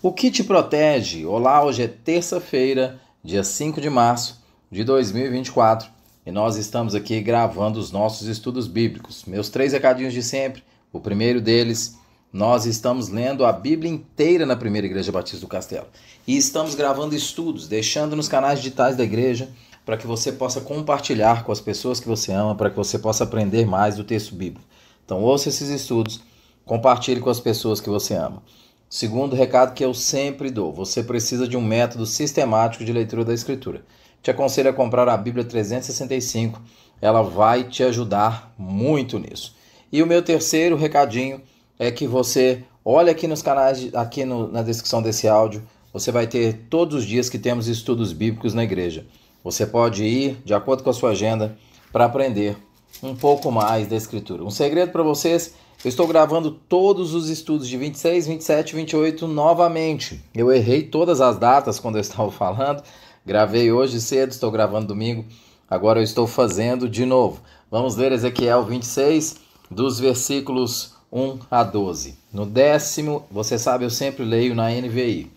O que te protege? Olá, hoje é terça-feira, dia 5 de março de 2024 e nós estamos aqui gravando os nossos estudos bíblicos. Meus três recadinhos de sempre. O primeiro deles, nós estamos lendo a Bíblia inteira na primeira Igreja Batista do Castelo e estamos gravando estudos, deixando nos canais digitais da igreja para que você possa compartilhar com as pessoas que você ama, para que você possa aprender mais do texto bíblico. Então, ouça esses estudos, compartilhe com as pessoas que você ama. Segundo recado que eu sempre dou: você precisa de um método sistemático de leitura da Escritura. Te aconselho a comprar a Bíblia 365, ela vai te ajudar muito nisso. E o meu terceiro recadinho é que você olha aqui nos canais, aqui no, na descrição desse áudio, você vai ter todos os dias que temos estudos bíblicos na igreja. Você pode ir de acordo com a sua agenda para aprender um pouco mais da Escritura. Um segredo para vocês eu estou gravando todos os estudos de 26, 27 28 novamente. Eu errei todas as datas quando eu estava falando. Gravei hoje cedo, estou gravando domingo. Agora eu estou fazendo de novo. Vamos ler Ezequiel 26, dos versículos 1 a 12. No décimo, você sabe, eu sempre leio na NVI.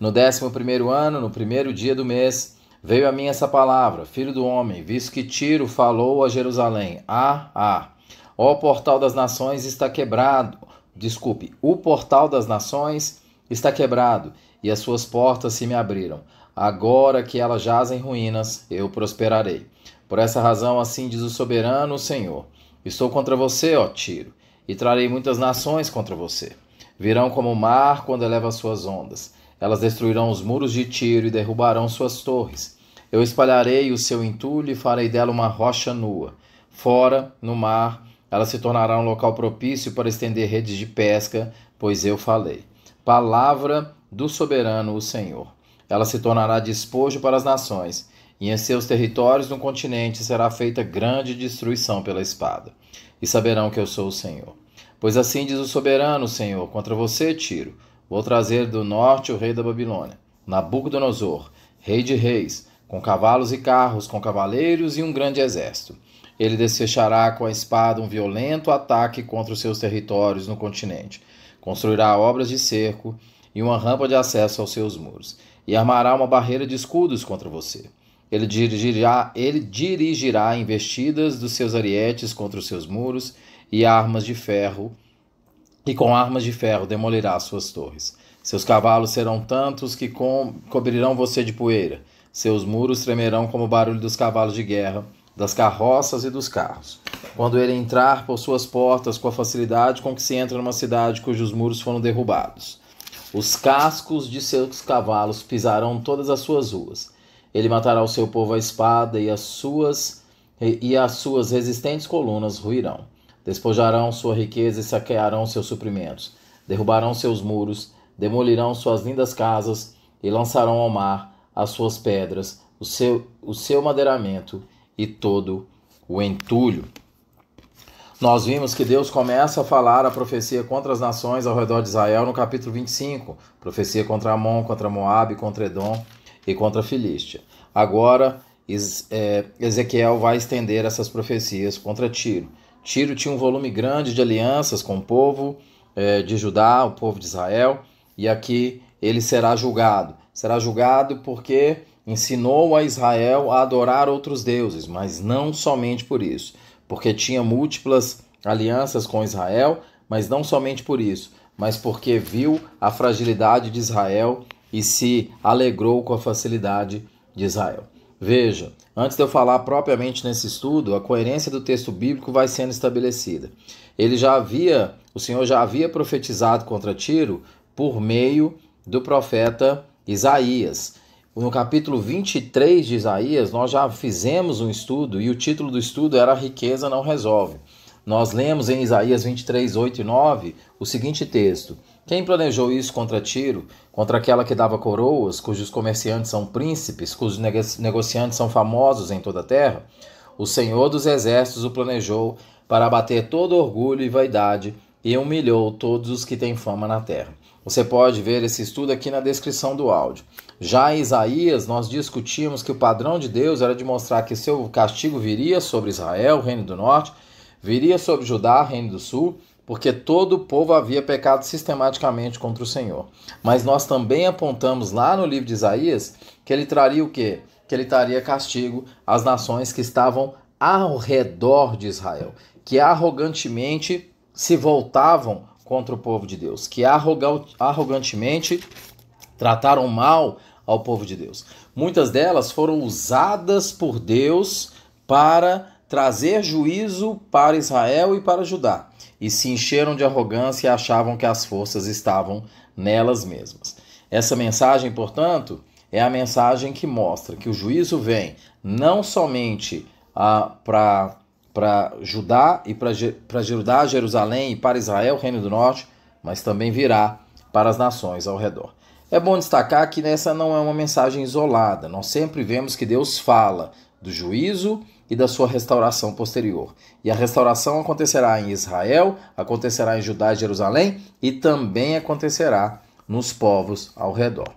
No décimo primeiro ano, no primeiro dia do mês, veio a mim essa palavra, filho do homem, visto que Tiro falou a Jerusalém, ah, ah. Ó portal das nações está quebrado. Desculpe, o portal das nações está quebrado e as suas portas se me abriram. Agora que elas jazem ruínas, eu prosperarei. Por essa razão, assim diz o soberano o Senhor: Estou contra você, ó Tiro, e trarei muitas nações contra você. Virão como o mar quando eleva suas ondas. Elas destruirão os muros de Tiro e derrubarão suas torres. Eu espalharei o seu entulho e farei dela uma rocha nua. Fora, no mar, ela se tornará um local propício para estender redes de pesca, pois eu falei. Palavra do soberano, o Senhor. Ela se tornará despojo para as nações, e em seus territórios no continente será feita grande destruição pela espada. E saberão que eu sou o Senhor. Pois assim diz o soberano, o Senhor, contra você, Tiro, vou trazer do norte o rei da Babilônia, Nabucodonosor, rei de reis, com cavalos e carros, com cavaleiros e um grande exército ele desfechará com a espada um violento ataque contra os seus territórios no continente. Construirá obras de cerco e uma rampa de acesso aos seus muros, e armará uma barreira de escudos contra você. Ele dirigirá, ele dirigirá investidas dos seus arietes contra os seus muros e armas de ferro, e com armas de ferro demolirá suas torres. Seus cavalos serão tantos que cobrirão você de poeira. Seus muros tremerão como o barulho dos cavalos de guerra das carroças e dos carros. Quando ele entrar por suas portas com a facilidade com que se entra numa cidade cujos muros foram derrubados. Os cascos de seus cavalos pisarão todas as suas ruas. Ele matará o seu povo à espada e as suas e as suas resistentes colunas ruirão. Despojarão sua riqueza e saquearão seus suprimentos. Derrubarão seus muros, demolirão suas lindas casas e lançarão ao mar as suas pedras, o seu, o seu madeiramento e todo o entulho. Nós vimos que Deus começa a falar a profecia contra as nações ao redor de Israel no capítulo 25, profecia contra Amon, contra Moabe, contra Edom e contra Filístia. Agora, é, Ezequiel vai estender essas profecias contra Tiro. Tiro tinha um volume grande de alianças com o povo é, de Judá, o povo de Israel, e aqui ele será julgado. Será julgado porque ensinou a Israel a adorar outros deuses, mas não somente por isso, porque tinha múltiplas alianças com Israel, mas não somente por isso, mas porque viu a fragilidade de Israel e se alegrou com a facilidade de Israel. Veja, antes de eu falar propriamente nesse estudo, a coerência do texto bíblico vai sendo estabelecida. Ele já havia, o Senhor já havia profetizado contra Tiro por meio do profeta Isaías no capítulo 23 de Isaías, nós já fizemos um estudo e o título do estudo era Riqueza não resolve. Nós lemos em Isaías 23, 8 e 9 o seguinte texto: Quem planejou isso contra Tiro, contra aquela que dava coroas, cujos comerciantes são príncipes, cujos negociantes são famosos em toda a terra? O Senhor dos Exércitos o planejou para abater todo orgulho e vaidade e humilhou todos os que têm fama na terra. Você pode ver esse estudo aqui na descrição do áudio. Já em Isaías, nós discutimos que o padrão de Deus era de mostrar que seu castigo viria sobre Israel, reino do norte, viria sobre Judá, reino do sul, porque todo o povo havia pecado sistematicamente contra o Senhor. Mas nós também apontamos lá no livro de Isaías que ele traria o quê? Que ele traria castigo às nações que estavam ao redor de Israel, que arrogantemente se voltavam contra o povo de Deus, que arrogantemente trataram mal ao povo de Deus. Muitas delas foram usadas por Deus para trazer juízo para Israel e para Judá, e se encheram de arrogância e achavam que as forças estavam nelas mesmas. Essa mensagem, portanto, é a mensagem que mostra que o juízo vem não somente ah, para para Judá e para Judá, Jerusalém e para Israel, Reino do Norte, mas também virá para as nações ao redor. É bom destacar que nessa não é uma mensagem isolada. Nós sempre vemos que Deus fala do juízo e da sua restauração posterior. E a restauração acontecerá em Israel, acontecerá em Judá e Jerusalém e também acontecerá nos povos ao redor.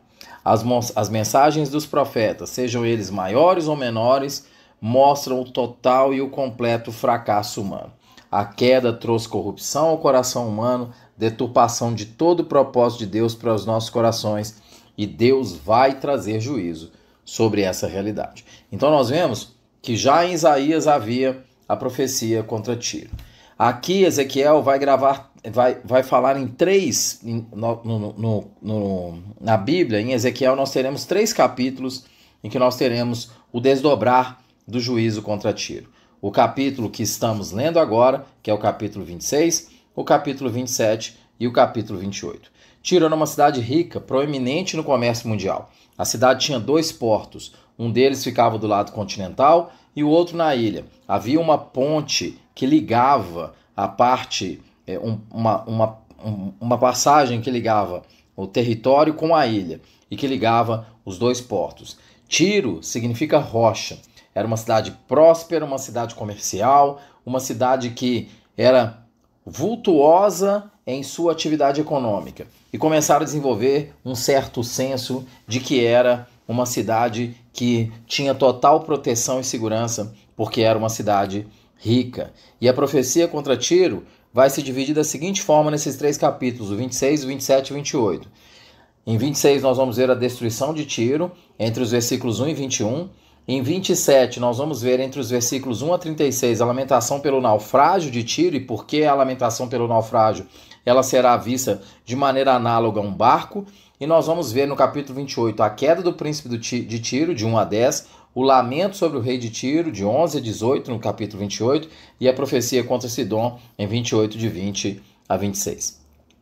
As, as mensagens dos profetas, sejam eles maiores ou menores, mostram o total e o completo fracasso humano. A queda trouxe corrupção ao coração humano, deturpação de todo o propósito de Deus para os nossos corações, e Deus vai trazer juízo sobre essa realidade. Então nós vemos que já em Isaías havia a profecia contra Tiro. Aqui Ezequiel vai gravar, vai, vai falar em três no, no, no, na Bíblia, em Ezequiel nós teremos três capítulos em que nós teremos o desdobrar do juízo contra Tiro. O capítulo que estamos lendo agora, que é o capítulo 26, o capítulo 27 e o capítulo 28. Tiro era uma cidade rica, proeminente no comércio mundial. A cidade tinha dois portos, um deles ficava do lado continental e o outro na ilha. Havia uma ponte que ligava a parte, é, uma, uma, uma passagem que ligava o território com a ilha e que ligava os dois portos. Tiro significa rocha. Era uma cidade próspera, uma cidade comercial, uma cidade que era vultuosa em sua atividade econômica e começaram a desenvolver um certo senso de que era uma cidade que tinha total proteção e segurança, porque era uma cidade rica. E a profecia contra Tiro vai se dividir da seguinte forma nesses três capítulos, o 26, 27 e 28. Em 26 nós vamos ver a destruição de Tiro, entre os versículos 1 e 21. Em 27, nós vamos ver entre os versículos 1 a 36 a lamentação pelo naufrágio de Tiro e por que a lamentação pelo naufrágio ela será vista de maneira análoga a um barco. E nós vamos ver no capítulo 28 a queda do príncipe de Tiro, de 1 a 10, o lamento sobre o rei de Tiro, de 11 a 18, no capítulo 28, e a profecia contra Sidom, em 28, de 20 a 26.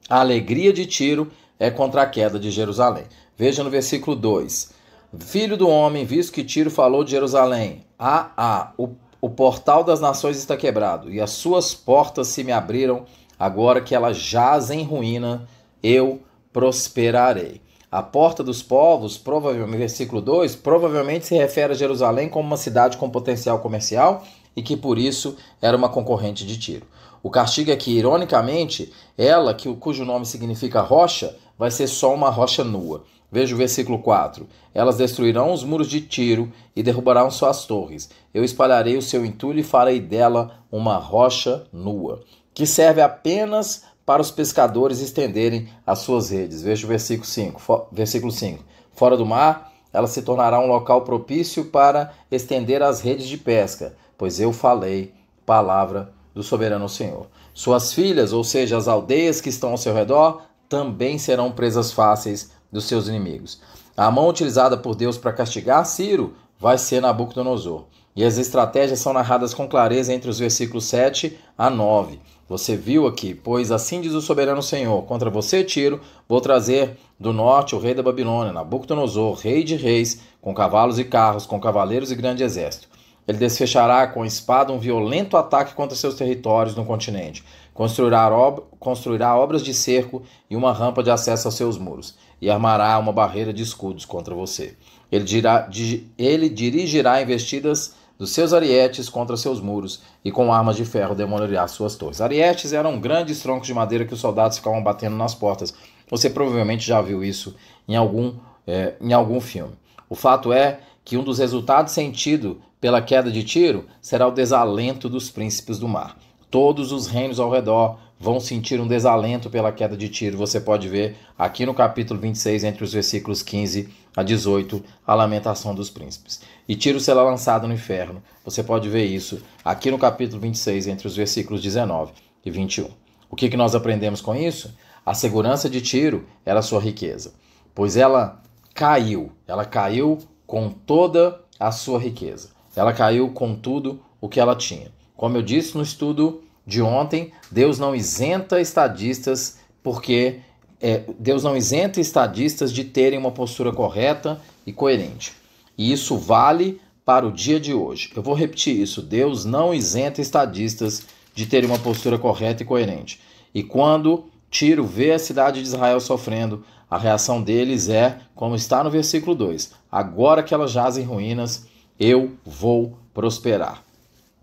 A alegria de Tiro é contra a queda de Jerusalém. Veja no versículo 2. Filho do homem, visto que Tiro falou de Jerusalém, ah, ah, o, o portal das nações está quebrado, e as suas portas se me abriram, agora que ela jaz em ruína, eu prosperarei. A porta dos povos, provavelmente, versículo 2, provavelmente se refere a Jerusalém como uma cidade com potencial comercial e que por isso era uma concorrente de Tiro. O castigo é que, ironicamente, ela, que, cujo nome significa rocha, vai ser só uma rocha nua. Veja o versículo 4. Elas destruirão os muros de Tiro e derrubarão suas torres. Eu espalharei o seu entulho e farei dela uma rocha nua, que serve apenas para os pescadores estenderem as suas redes. Veja o versículo 5. Versículo 5. Fora do mar, ela se tornará um local propício para estender as redes de pesca, pois eu falei palavra do soberano Senhor. Suas filhas, ou seja, as aldeias que estão ao seu redor, também serão presas fáceis dos seus inimigos. A mão utilizada por Deus para castigar Ciro vai ser Nabucodonosor. E as estratégias são narradas com clareza entre os versículos 7 a 9. Você viu aqui, pois assim diz o soberano Senhor: contra você, Tiro, vou trazer do norte o rei da Babilônia, Nabucodonosor, rei de reis, com cavalos e carros, com cavaleiros e grande exército. Ele desfechará com espada um violento ataque contra seus territórios no continente. Construirá, ob construirá obras de cerco e uma rampa de acesso aos seus muros, e armará uma barreira de escudos contra você. Ele, dirá, di ele dirigirá investidas dos seus arietes contra seus muros, e com armas de ferro demolirá suas torres. Arietes eram grandes troncos de madeira que os soldados ficavam batendo nas portas. Você provavelmente já viu isso em algum, é, em algum filme. O fato é que um dos resultados sentido pela queda de Tiro será o desalento dos príncipes do mar. Todos os reinos ao redor vão sentir um desalento pela queda de Tiro. Você pode ver aqui no capítulo 26, entre os versículos 15 a 18, a lamentação dos príncipes. E Tiro será lançado no inferno. Você pode ver isso aqui no capítulo 26, entre os versículos 19 e 21. O que, que nós aprendemos com isso? A segurança de Tiro era sua riqueza, pois ela caiu, ela caiu com toda a sua riqueza. Ela caiu com tudo o que ela tinha. Como eu disse no estudo de ontem, Deus não isenta estadistas porque é, Deus não isenta estadistas de terem uma postura correta e coerente. E isso vale para o dia de hoje. Eu vou repetir isso. Deus não isenta estadistas de terem uma postura correta e coerente. E quando Tiro vê a cidade de Israel sofrendo, a reação deles é, como está no versículo 2: agora que ela jaz em ruínas, eu vou prosperar.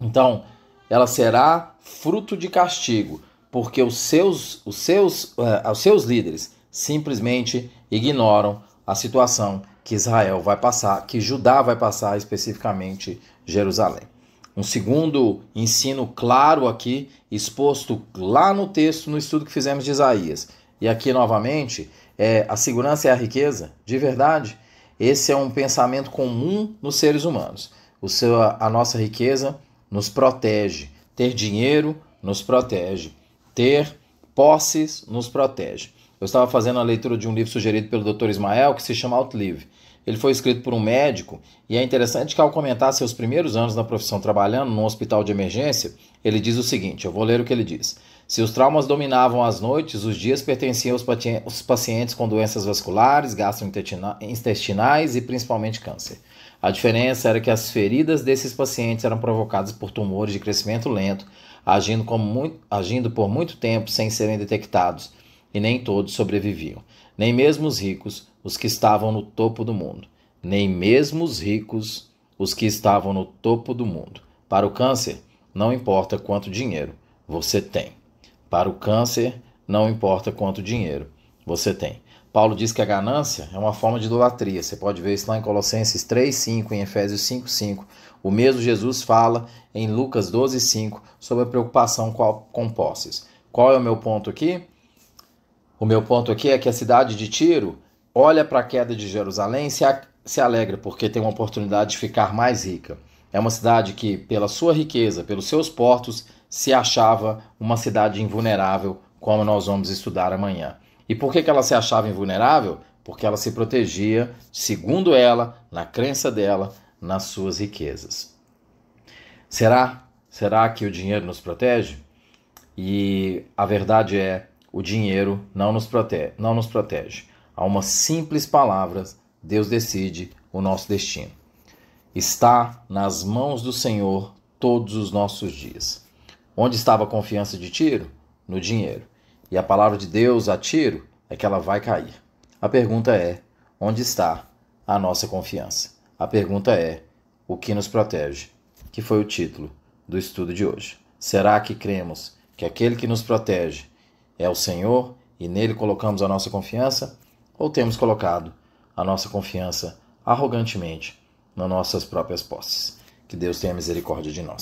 Então, ela será fruto de castigo, porque os seus, os seus, uh, os seus líderes simplesmente ignoram a situação que Israel vai passar, que Judá vai passar, especificamente Jerusalém. Um segundo ensino claro aqui, exposto lá no texto, no estudo que fizemos de Isaías. E aqui novamente, é, a segurança é a riqueza, de verdade. Esse é um pensamento comum nos seres humanos. O seu, a nossa riqueza nos protege. Ter dinheiro nos protege. Ter posses nos protege. Eu estava fazendo a leitura de um livro sugerido pelo Dr. Ismael que se chama Outlive. Ele foi escrito por um médico e é interessante que ao comentar seus primeiros anos na profissão trabalhando num hospital de emergência, ele diz o seguinte, eu vou ler o que ele diz. Se os traumas dominavam as noites, os dias pertenciam aos pacientes com doenças vasculares, gastrointestinais e principalmente câncer. A diferença era que as feridas desses pacientes eram provocadas por tumores de crescimento lento, agindo, muito, agindo por muito tempo sem serem detectados, e nem todos sobreviviam. Nem mesmo os ricos, os que estavam no topo do mundo. Nem mesmo os ricos, os que estavam no topo do mundo. Para o câncer, não importa quanto dinheiro você tem. Para o câncer, não importa quanto dinheiro você tem. Paulo diz que a ganância é uma forma de idolatria. Você pode ver isso lá em Colossenses 3:5, em Efésios 5:5. O mesmo Jesus fala em Lucas 12:5 sobre a preocupação com posses. Qual é o meu ponto aqui? O meu ponto aqui é que a cidade de Tiro olha para a queda de Jerusalém e se, se alegra porque tem uma oportunidade de ficar mais rica. É uma cidade que, pela sua riqueza, pelos seus portos, se achava uma cidade invulnerável, como nós vamos estudar amanhã. E por que, que ela se achava invulnerável? Porque ela se protegia, segundo ela, na crença dela, nas suas riquezas. Será? Será que o dinheiro nos protege? E a verdade é, o dinheiro não nos protege, não nos protege. Há uma simples palavra, Deus decide o nosso destino. Está nas mãos do Senhor todos os nossos dias. Onde estava a confiança de Tiro? No dinheiro. E a palavra de Deus a Tiro é que ela vai cair. A pergunta é: onde está a nossa confiança? A pergunta é: o que nos protege? Que foi o título do estudo de hoje. Será que cremos que aquele que nos protege é o Senhor e nele colocamos a nossa confiança? Ou temos colocado a nossa confiança arrogantemente nas nossas próprias posses? Que Deus tenha misericórdia de nós.